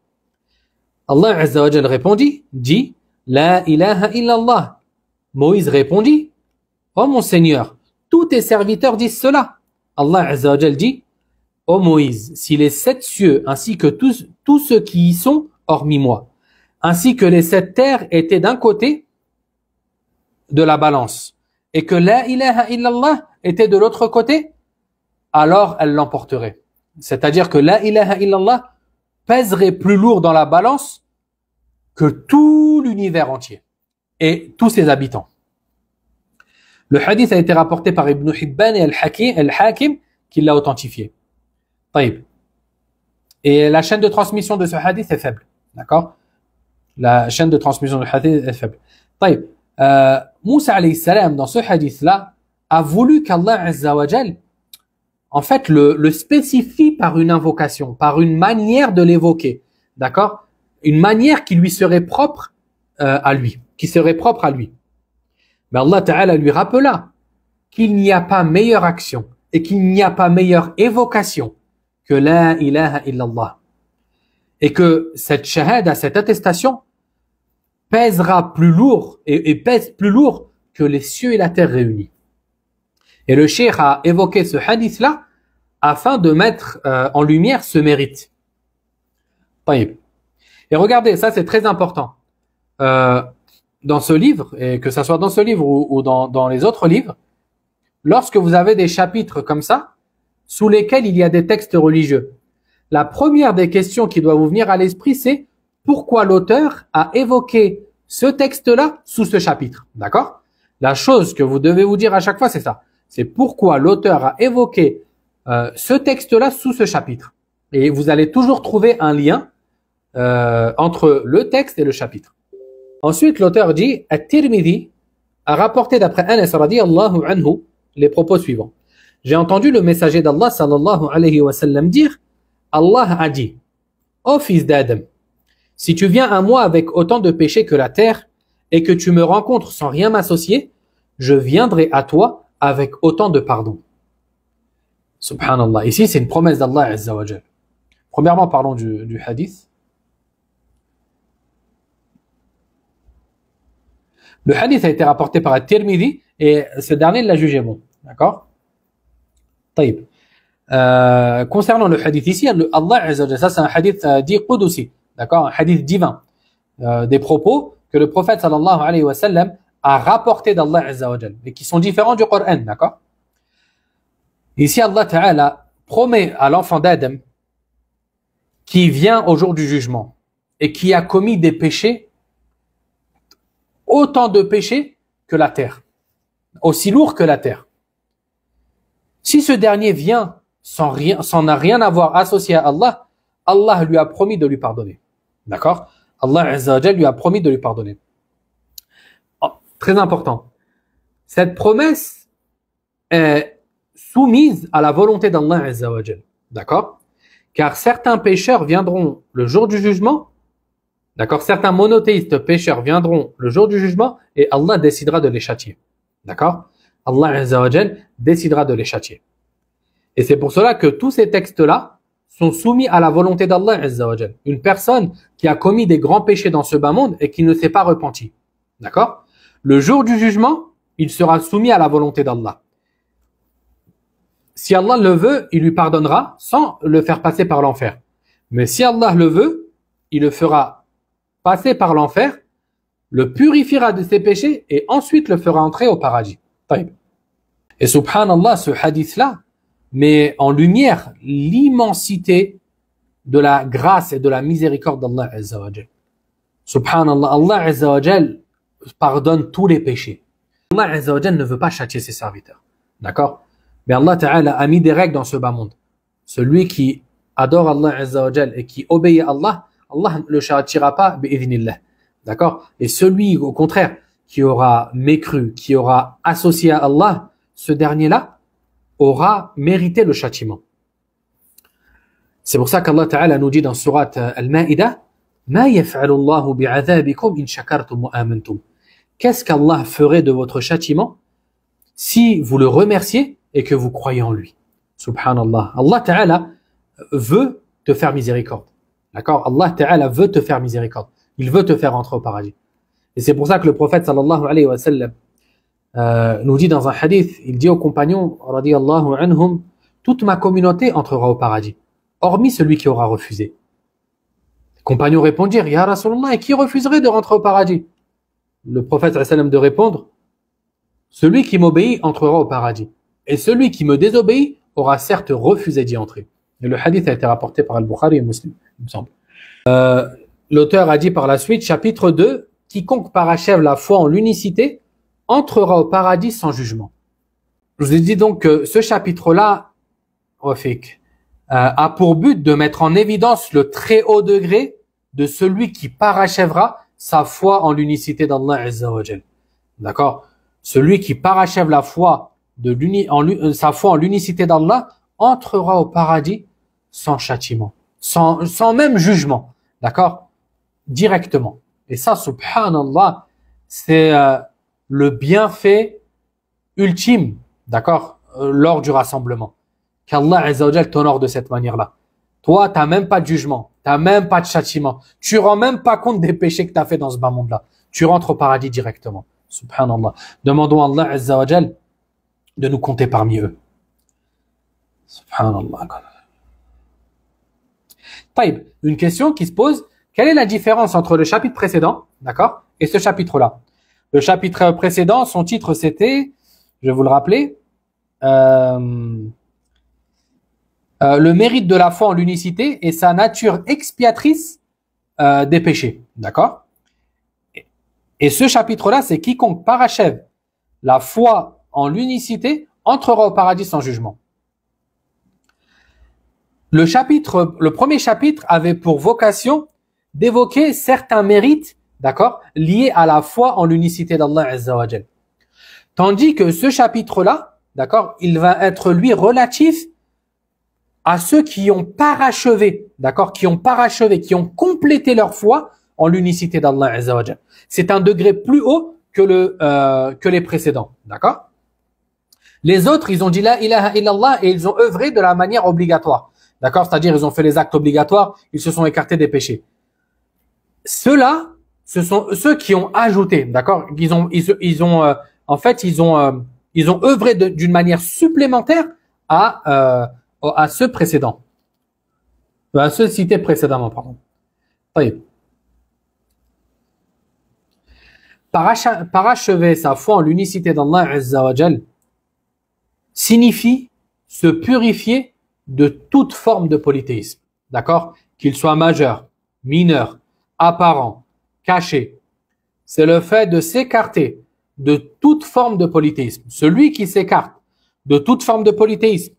Allah Azza wa répondit, dit, La ilaha illallah. Moïse répondit, oh mon Seigneur, tous tes serviteurs disent cela. Allah Azzawajal dit Ô oh Moïse, si les sept cieux ainsi que tous, tous ceux qui y sont, hormis moi, ainsi que les sept terres étaient d'un côté de la balance, et que la ilaha illallah était de l'autre côté, alors elle l'emporterait. C'est-à-dire que la ilaha illallah pèserait plus lourd dans la balance que tout l'univers entier et tous ses habitants. Le hadith a été rapporté par Ibn Hibban et Al-Hakim, al qui l'a authentifié. Et la chaîne de transmission de ce hadith est faible. D'accord La chaîne de transmission du hadith est faible. Taïb. Euh, Moussa alayhi dans ce hadith-là, a voulu qu'Allah azzawajal, en fait, le, spécifie par une invocation, par une manière de l'évoquer. D'accord Une manière qui lui serait propre euh, à lui, qui serait propre à lui. Mais ben, Allah Ta'ala lui rappela qu'il n'y a pas meilleure action et qu'il n'y a pas meilleure évocation que la ilaha illallah. Et que cette à cette attestation, pèsera plus lourd et, pèse plus lourd que les cieux et la terre réunis. Et le cheikh a évoqué ce hadith-là afin de mettre euh, en lumière ce mérite. Et regardez, ça c'est très important. Euh, dans ce livre, et que ça soit dans ce livre ou, dans, les autres livres, lorsque vous avez des chapitres comme ça, sous lesquels il y a des textes religieux, la première des questions qui doit vous venir à l'esprit, c'est pourquoi l'auteur a évoqué ce texte-là sous ce chapitre. D'accord La chose que vous devez vous dire à chaque fois, c'est ça. C'est pourquoi l'auteur a évoqué euh, ce texte-là sous ce chapitre. Et vous allez toujours trouver un lien euh, entre le texte et le chapitre. Ensuite, l'auteur dit, At-Tirmidhi a rapporté d'après Anas radiallahu anhu les propos suivants. J'ai entendu le messager d'Allah sallallahu alayhi wa sallam dire, Allah a dit, Ô fils d'Adam, si tu viens à moi avec autant de péchés que la terre, et que tu me rencontres sans rien m'associer, je viendrai à toi avec autant de pardon. Subhanallah. Ici, c'est une promesse d'Allah Azza Premièrement, parlons du hadith. Le hadith a été rapporté par At-Tirmidhi et ce dernier l'a jugé bon. D'accord euh, concernant le hadith ici, le Allah ça c'est un hadith euh, dit d'accord Un hadith divin. Euh, des propos que le prophète sallallahu alayhi wa sallam a rapporté d'Allah Azzawajal mais qui sont différents du Coran, d'accord Ici, Allah Ta'ala promet à l'enfant d'Adam qui vient au jour du jugement et qui a commis des péchés autant de péchés que la terre, aussi lourd que la terre. Si ce dernier vient sans rien, sans rien à voir associé à Allah, Allah lui a promis de lui pardonner. D'accord Allah Azzawajal lui a promis de lui pardonner. Oh, très important. Cette promesse est soumise à la volonté d'Allah Azzawajal. D'accord Car certains pécheurs viendront le jour du jugement D'accord Certains monothéistes pécheurs viendront le jour du jugement et Allah décidera de les châtier. D'accord Allah décidera de les châtier. Et c'est pour cela que tous ces textes-là sont soumis à la volonté d'Allah Une personne qui a commis des grands péchés dans ce bas monde et qui ne s'est pas repenti. D'accord Le jour du jugement, il sera soumis à la volonté d'Allah. Si Allah le veut, il lui pardonnera sans le faire passer par l'enfer. Mais si Allah le veut, il le fera passer par l'enfer, le purifiera de ses péchés et ensuite le fera entrer au paradis. Et subhanallah, ce hadith-là met en lumière l'immensité de la grâce et de la miséricorde d'Allah Subhanallah, Allah Azzawajal pardonne tous les péchés. Allah Azzawajal ne veut pas châtier ses serviteurs. D'accord Mais Allah Ta'ala a mis des règles dans ce bas monde. Celui qui adore Allah Azzawajal et qui obéit à Allah, Allah ne le châtira pas, D'accord Et celui, au contraire, qui aura mécru, qui aura associé à Allah, ce dernier-là aura mérité le châtiment. C'est pour ça qu'Allah Ta'ala nous dit dans Surat euh, Al-Ma'idah, Qu'est-ce qu'Allah ferait de votre châtiment si vous le remerciez et que vous croyez en lui Subhanallah. Allah Ta'ala veut te faire miséricorde. D'accord Allah Ta'ala veut te faire miséricorde. Il veut te faire entrer au paradis. Et c'est pour ça que le prophète sallallahu alayhi wa sallam euh, nous dit dans un hadith, il dit aux compagnons, radiyallahu anhum, toute ma communauté entrera au paradis, hormis celui qui aura refusé. Les compagnons répondirent, Ya et qui refuserait de rentrer au paradis Le prophète sallallahu de répondre, celui qui m'obéit entrera au paradis, et celui qui me désobéit aura certes refusé d'y entrer. Et le hadith a été rapporté par Al-Bukhari et Muslim. Euh, l'auteur a dit par la suite, chapitre 2, quiconque parachève la foi en l'unicité entrera au paradis sans jugement. Je vous ai dit donc que ce chapitre-là, euh, a pour but de mettre en évidence le très haut degré de celui qui parachèvera sa foi en l'unicité d'Allah Azza D'accord Celui qui parachève la foi de en, euh, sa foi en l'unicité d'Allah entrera au paradis sans châtiment sans, même jugement, d'accord Directement. Et ça, subhanallah, c'est euh, le bienfait ultime, d'accord euh, Lors du rassemblement. Qu'Allah Azzawajal t'honore de cette manière-là. Toi, tu n'as même pas de jugement, tu n'as même pas de châtiment, tu rends même pas compte des péchés que tu as fait dans ce bas monde-là. Tu rentres au paradis directement. Subhanallah. Demandons à Allah Azzawajal de nous compter parmi eux. Subhanallah. Une question qui se pose, quelle est la différence entre le chapitre précédent, d'accord, et ce chapitre-là Le chapitre précédent, son titre c'était, je vous le rappeler, euh, euh, le mérite de la foi en l'unicité et sa nature expiatrice euh, des péchés, d'accord Et ce chapitre-là, c'est quiconque parachève la foi en l'unicité entrera au paradis sans jugement. Le chapitre, le premier chapitre avait pour vocation d'évoquer certains mérites, d'accord, liés à la foi en l'unicité d'Allah Tandis que ce chapitre-là, d'accord, il va être lui relatif à ceux qui ont parachevé, d'accord, qui ont parachevé, qui ont complété leur foi en l'unicité d'Allah Azzawajal. C'est un degré plus haut que le euh, que les précédents, d'accord Les autres, ils ont dit la ilaha illallah et ils ont œuvré de la manière obligatoire. D'accord C'est-à-dire, ils ont fait les actes obligatoires, ils se sont écartés des péchés. Ceux-là, ce sont ceux qui ont ajouté, d'accord Ils ont, ils, ont, euh, en fait, ils ont, euh, ils ont œuvré d'une manière supplémentaire à, euh, à ceux précédents, à ceux cités précédemment, pardon. Oui. Par, sa foi en l'unicité d'Allah signifie se purifier de toute forme de polythéisme, d'accord Qu'il soit majeur, mineur, apparent, caché. C'est le fait de s'écarter de toute forme de polythéisme. Celui qui s'écarte de toute forme de polythéisme,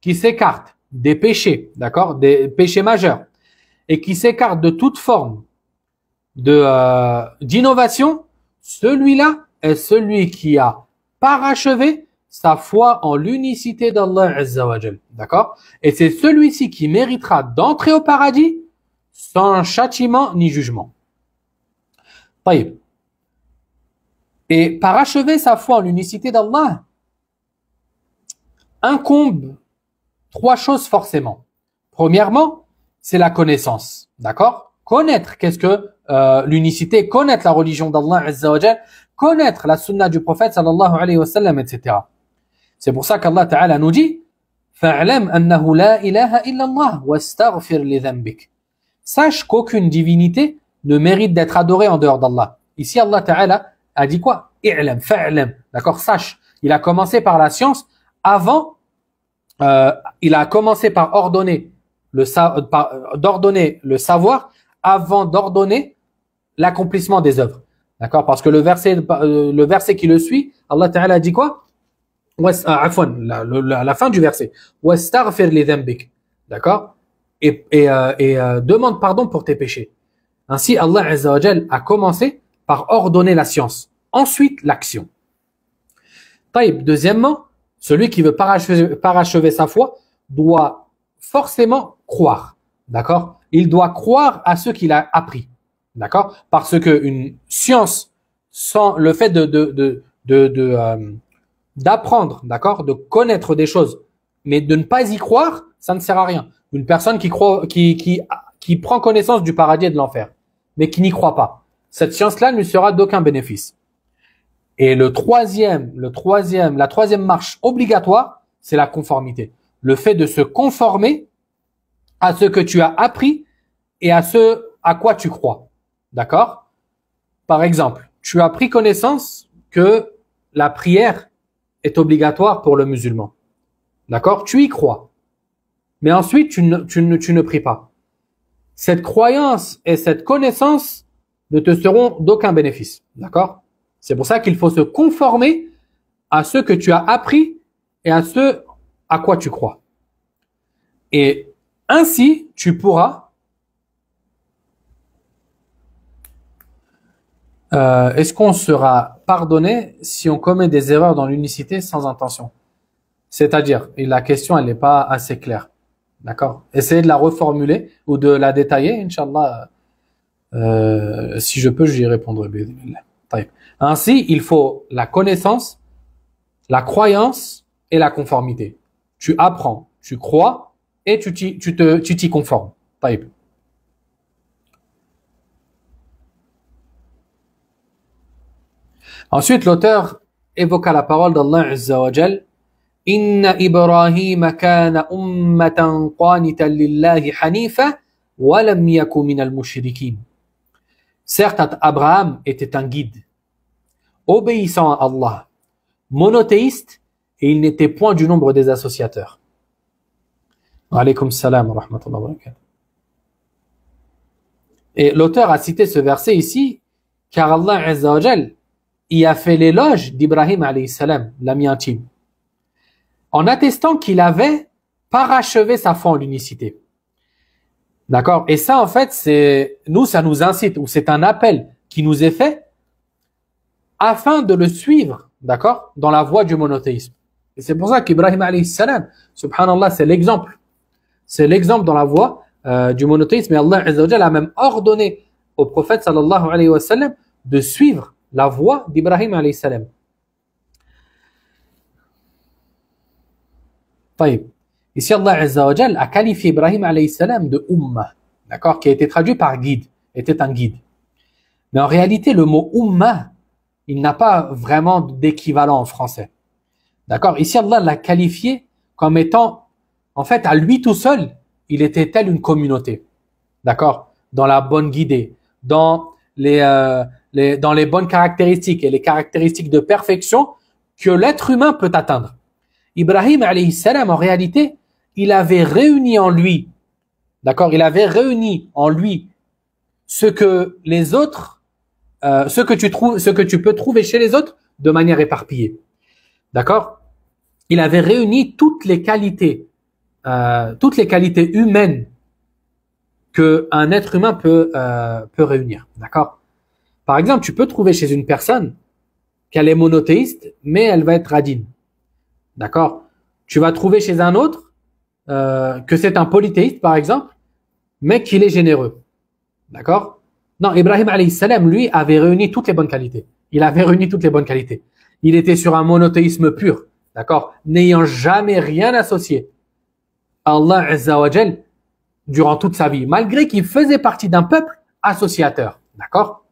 qui s'écarte des péchés, d'accord Des péchés majeurs, et qui s'écarte de toute forme de euh, d'innovation, celui-là est celui qui a parachevé sa foi en l'unicité d'Allah Azzawajal. D'accord Et c'est celui-ci qui méritera d'entrer au paradis sans châtiment ni jugement. Taïb. Et achever sa foi en l'unicité d'Allah incombe trois choses forcément. Premièrement, c'est la connaissance. D'accord Connaître qu'est-ce que euh, l'unicité, connaître la religion d'Allah connaître la sunna du prophète sallallahu alayhi wa sallam, etc. C'est pour ça qu'Allah Ta'ala nous dit annahu la Sache qu'aucune divinité ne mérite d'être adorée en dehors d'Allah. Ici, Allah Ta'ala a dit quoi I'lam, fa'lam. D'accord Sache. Il a commencé par la science avant, euh, il a commencé par ordonner le, euh, euh, d'ordonner le savoir avant d'ordonner l'accomplissement des œuvres. D'accord Parce que le verset, le verset qui le suit, Allah Ta'ala dit quoi euh, la, la fin du verset. D'accord Et, et, euh, et euh, demande pardon pour tes péchés. Ainsi, Allah a commencé par ordonner la science, ensuite l'action. Taïb, deuxièmement, celui qui veut parachever, sa foi doit forcément croire. D'accord Il doit croire à ce qu'il a appris. D'accord Parce que une science sans le fait de, de, de, de, euh, d'apprendre, d'accord, de connaître des choses, mais de ne pas y croire, ça ne sert à rien. Une personne qui croit, qui, qui, qui prend connaissance du paradis et de l'enfer, mais qui n'y croit pas, cette science-là ne lui sera d'aucun bénéfice. Et le troisième, le troisième, la troisième marche obligatoire, c'est la conformité. Le fait de se conformer à ce que tu as appris et à ce à quoi tu crois. D'accord Par exemple, tu as pris connaissance que la prière obligatoire pour le musulman. D'accord Tu y crois. Mais ensuite, tu ne, tu, ne, tu ne pries pas. Cette croyance et cette connaissance ne te seront d'aucun bénéfice. D'accord C'est pour ça qu'il faut se conformer à ce que tu as appris et à ce à quoi tu crois. Et ainsi, tu pourras... Euh, est-ce qu'on sera pardonner si on commet des erreurs dans l'unicité sans intention. C'est-à-dire, et la question, elle n'est pas assez claire. D'accord Essayez de la reformuler ou de la détailler, Inch'Allah. Euh, si je peux, j'y répondrai. Ainsi, il faut la connaissance, la croyance et la conformité. Tu apprends, tu crois et tu t'y tu te, tu conformes. Ensuite, l'auteur évoqua la parole d'Allah Azza Inna Ibrahim kana ummatan qanitan hanifa wa lam Certes, Abraham était un guide, obéissant à Allah, monothéiste, et il n'était point du nombre des associateurs. Alaykum salam wa rahmatullahi wa barakatuh. Et l'auteur a cité ce verset ici, car Allah Azza wa il a fait l'éloge d'Ibrahim salam, l'ami intime, en attestant qu'il avait parachevé sa foi en l'unicité. D'accord Et ça, en fait, c'est nous, ça nous incite, ou c'est un appel qui nous est fait afin de le suivre, d'accord, dans la voie du monothéisme. Et c'est pour ça qu'Ibrahim salam, subhanallah, c'est l'exemple. C'est l'exemple dans la voie euh, du monothéisme. Et Allah a même ordonné au prophète sallallahu alayhi wa de suivre la voix d'Ibrahim alayhi salam. Ici, Allah a qualifié Ibrahim alayhi salam de Ummah, d'accord, qui a été traduit par guide, était un guide. Mais en réalité, le mot Ummah, il n'a pas vraiment d'équivalent en français. D'accord Ici, Allah l'a qualifié comme étant, en fait, à lui tout seul, il était tel une communauté. D'accord Dans la bonne guidée, dans les, euh, dans les bonnes caractéristiques et les caractéristiques de perfection que l'être humain peut atteindre. Ibrahim alayhi salam, en réalité, il avait réuni en lui, d'accord, il avait réuni en lui ce que les autres, euh, ce que tu trouves, ce que tu peux trouver chez les autres de manière éparpillée, d'accord. Il avait réuni toutes les qualités, euh, toutes les qualités humaines que un être humain peut euh, peut réunir, d'accord. Par exemple, tu peux trouver chez une personne qu'elle est monothéiste, mais elle va être radine. D'accord Tu vas trouver chez un autre euh, que c'est un polythéiste, par exemple, mais qu'il est généreux. D'accord Non, Ibrahim salam, lui, avait réuni toutes les bonnes qualités. Il avait réuni toutes les bonnes qualités. Il était sur un monothéisme pur, d'accord N'ayant jamais rien associé. à Allah Azzawajal, durant toute sa vie, malgré qu'il faisait partie d'un peuple associateur, d'accord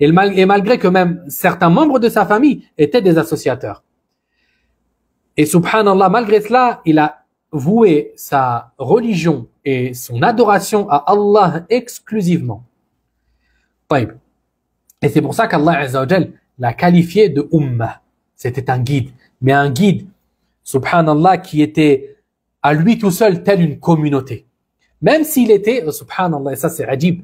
et, malgré que même certains membres de sa famille étaient des associateurs. Et subhanallah, malgré cela, il a voué sa religion et son adoration à Allah exclusivement. Et c'est pour ça qu'Allah l'a qualifié de Ummah. C'était un guide, mais un guide, subhanallah, qui était à lui tout seul telle une communauté. Même s'il était, subhanallah, et ça c'est adib,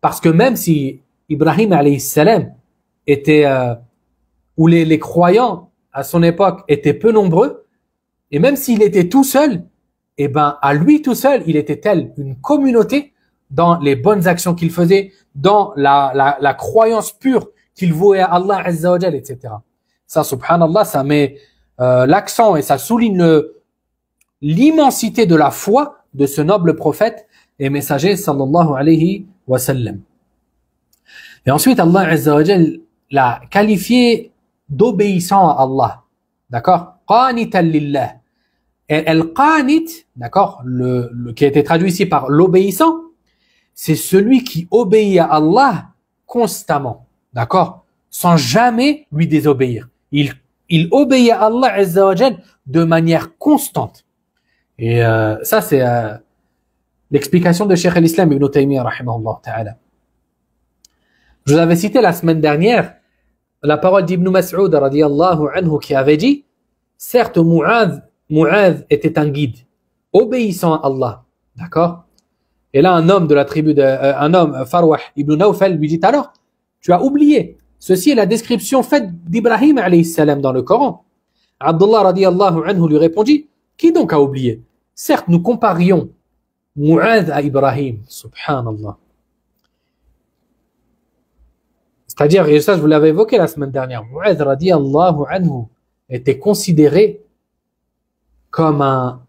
parce que même si Ibrahim alayhi salam était euh, où les, les, croyants à son époque étaient peu nombreux et même s'il était tout seul, eh ben à lui tout seul, il était tel une communauté dans les bonnes actions qu'il faisait, dans la, la, la croyance pure qu'il vouait à Allah Azza etc. Ça, subhanallah, ça met euh, l'accent et ça souligne l'immensité de la foi de ce noble prophète et messager sallallahu alayhi wa sallam. Et ensuite, Allah l'a qualifié d'obéissant à Allah. D'accord al lillah. Et el qanit d'accord, le, le, qui a été traduit ici par l'obéissant, c'est celui qui obéit à Allah constamment. D'accord Sans jamais lui désobéir. Il, il obéit à Allah Azzawajal de manière constante. Et euh, ça, c'est euh, l'explication de Cheikh al-Islam ibn Taymiyyah, rahimahullah ta'ala. Je vous avais cité la semaine dernière la parole d'Ibn Mas'ud anhu qui avait dit Certes, Mu'adh était un guide obéissant à Allah. D'accord Et là, un homme de la tribu de, euh, un homme, Farwah ibn Nawfal, lui dit alors, tu as oublié. Ceci est la description faite d'Ibrahim alayhi dans le Coran. Abdullah anhu lui répondit, qui donc a oublié Certes, nous comparions Mu'adh à Ibrahim, subhanallah. C'est-à-dire, et ça je vous l'avais évoqué la semaine dernière, Mu'adh radiallahu anhu était considéré comme un,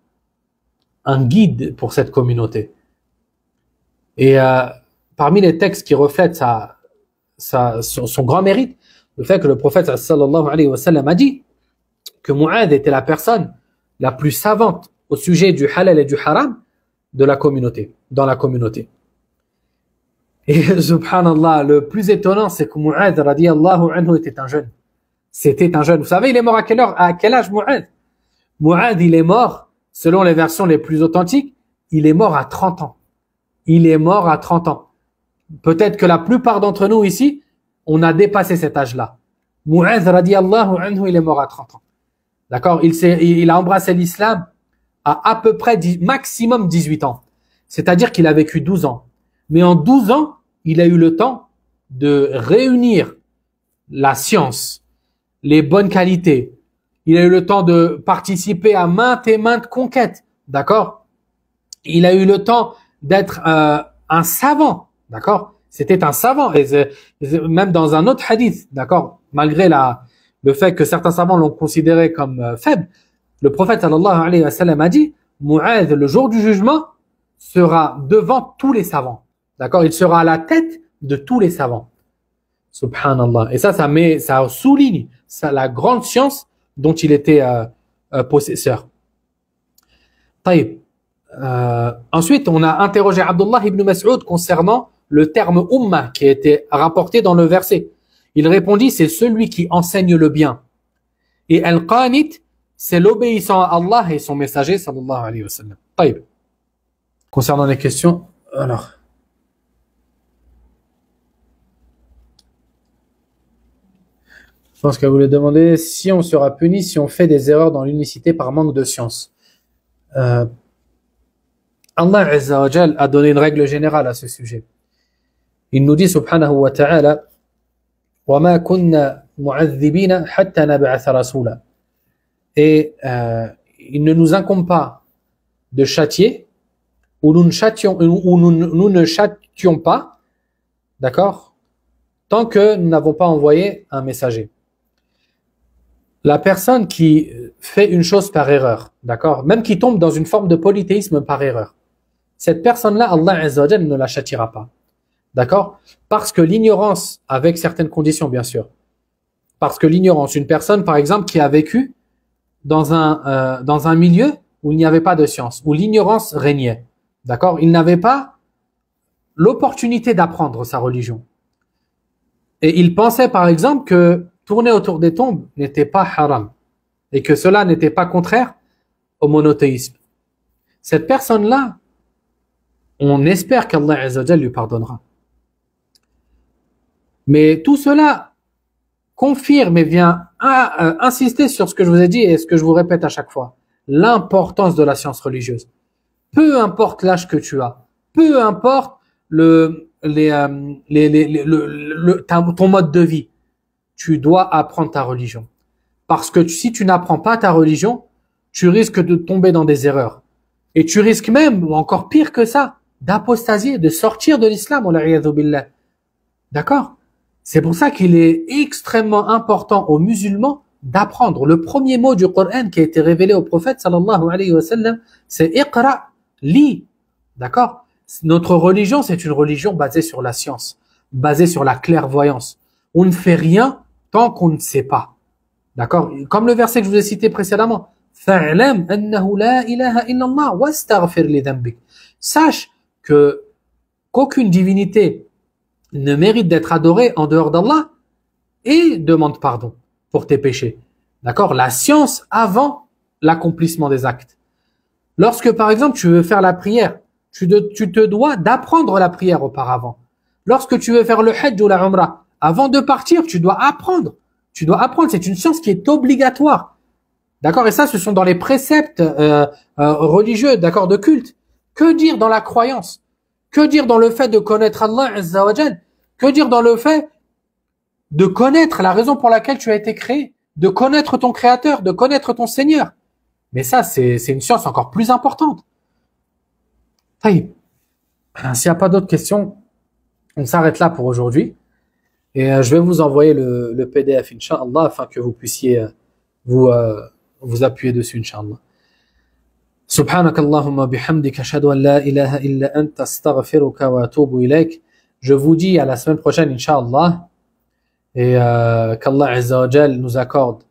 un guide pour cette communauté. Et euh, parmi les textes qui reflètent sa, son, grand mérite, le fait que le prophète sallallahu alayhi wa sallam a dit que Mu'adh était la personne la plus savante au sujet du halal et du haram de la communauté, dans la communauté. Et (laughs) subhanallah, le plus étonnant, c'est que Mu'adh radiallahu anhu était un jeune. C'était un jeune. Vous savez, il est mort à quelle heure À quel âge Mu'adh Mu'adh, il est mort, selon les versions les plus authentiques, il est mort à 30 ans. Il est mort à 30 ans. Peut-être que la plupart d'entre nous ici, on a dépassé cet âge-là. Mu'adh radiallahu anhu, il est mort à 30 ans. D'accord il, il a embrassé l'islam à à peu près maximum 18 ans. C'est-à-dire qu'il a vécu 12 ans. Mais en 12 ans, il a eu le temps de réunir la science, les bonnes qualités. Il a eu le temps de participer à maintes et maintes conquêtes, d'accord Il a eu le temps d'être euh, un savant, d'accord C'était un savant, et même dans un autre hadith, d'accord Malgré la, le fait que certains savants l'ont considéré comme euh, faible, le prophète sallallahu a dit, Mu'adh, le jour du jugement, sera devant tous les savants. D'accord Il sera à la tête de tous les savants. Subhanallah. Et ça, ça, met, ça souligne ça, la grande science dont il était euh, euh, possesseur. Euh, ensuite, on a interrogé Abdullah ibn Mas'ud concernant le terme Ummah qui a été rapporté dans le verset. Il répondit, c'est celui qui enseigne le bien. Et Al-Qanit, c'est l'obéissant à Allah et son messager, sallallahu alayhi wa sallam. Concernant les questions, alors... Je pense qu'elle voulait demander si on sera puni si on fait des erreurs dans l'unicité par manque de science. Euh, Allah a donné une règle générale à ce sujet. Il nous dit subhanahu wa ta'ala وَمَا حَتَّى نَبْعَثَ Et euh, il ne nous incombe pas de châtier ou nous ne châtions, ou nous ne châtions pas, d'accord, tant que nous n'avons pas envoyé un messager la personne qui fait une chose par erreur, d'accord Même qui tombe dans une forme de polythéisme par erreur. Cette personne-là, Allah Azzawajal ne la châtiera pas. D'accord Parce que l'ignorance, avec certaines conditions bien sûr, parce que l'ignorance, une personne par exemple qui a vécu dans un, euh, dans un milieu où il n'y avait pas de science, où l'ignorance régnait, d'accord Il n'avait pas l'opportunité d'apprendre sa religion. Et il pensait par exemple que tourner autour des tombes n'était pas haram et que cela n'était pas contraire au monothéisme. Cette personne-là, on espère qu'Allah lui pardonnera. Mais tout cela confirme et vient à, euh, insister sur ce que je vous ai dit et ce que je vous répète à chaque fois, l'importance de la science religieuse. Peu importe l'âge que tu as, peu importe le, euh, le, ton mode de vie, tu dois apprendre ta religion. Parce que si tu n'apprends pas ta religion, tu risques de tomber dans des erreurs. Et tu risques même, ou encore pire que ça, d'apostasier, de sortir de l'islam, D'accord C'est pour ça qu'il est extrêmement important aux musulmans d'apprendre. Le premier mot du Coran qui a été révélé au prophète, sallallahu alayhi wa sallam, c'est « D'accord Notre religion, c'est une religion basée sur la science, basée sur la clairvoyance. On ne fait rien tant qu'on ne sait pas. D'accord Comme le verset que je vous ai cité précédemment. Sache que qu'aucune divinité ne mérite d'être adorée en dehors d'Allah et demande pardon pour tes péchés. D'accord La science avant l'accomplissement des actes. Lorsque par exemple tu veux faire la prière, tu, te dois d'apprendre la prière auparavant. Lorsque tu veux faire le hajj ou la umrah, avant de partir, tu dois apprendre. Tu dois apprendre. C'est une science qui est obligatoire. D'accord Et ça, ce sont dans les préceptes euh, euh, religieux, d'accord, de culte. Que dire dans la croyance Que dire dans le fait de connaître Allah Azzawajal Que dire dans le fait de connaître la raison pour laquelle tu as été créé De connaître ton Créateur, de connaître ton Seigneur Mais ça, c'est une science encore plus importante. S'il n'y a pas d'autres questions, on s'arrête là pour aujourd'hui. Et euh, je vais vous envoyer le, le PDF, Inch'Allah, afin que vous puissiez euh, vous, euh, vous appuyer dessus, Inch'Allah. سبحانك اللهم بحمدك أشهد illa لا إله wa أنت أستغفرك Je vous dis à la semaine prochaine, Inch'Allah, et euh, qu'Allah وجل nous accorde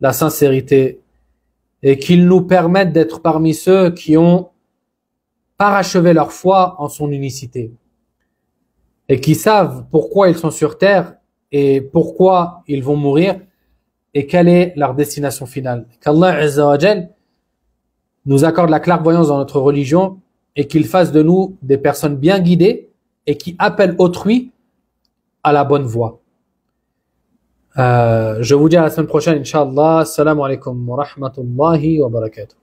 la sincérité et qu'il nous permette d'être parmi ceux qui ont parachevé leur foi en son unicité et qui savent pourquoi ils sont sur Terre et pourquoi ils vont mourir et quelle est leur destination finale. Qu'Allah nous accorde la clairvoyance dans notre religion et qu'il fasse de nous des personnes bien guidées et qui appellent autrui à la bonne voie. Euh, je vous dis à la semaine prochaine, Inch'Allah. Assalamu alaikum wa rahmatullahi wa barakatuh.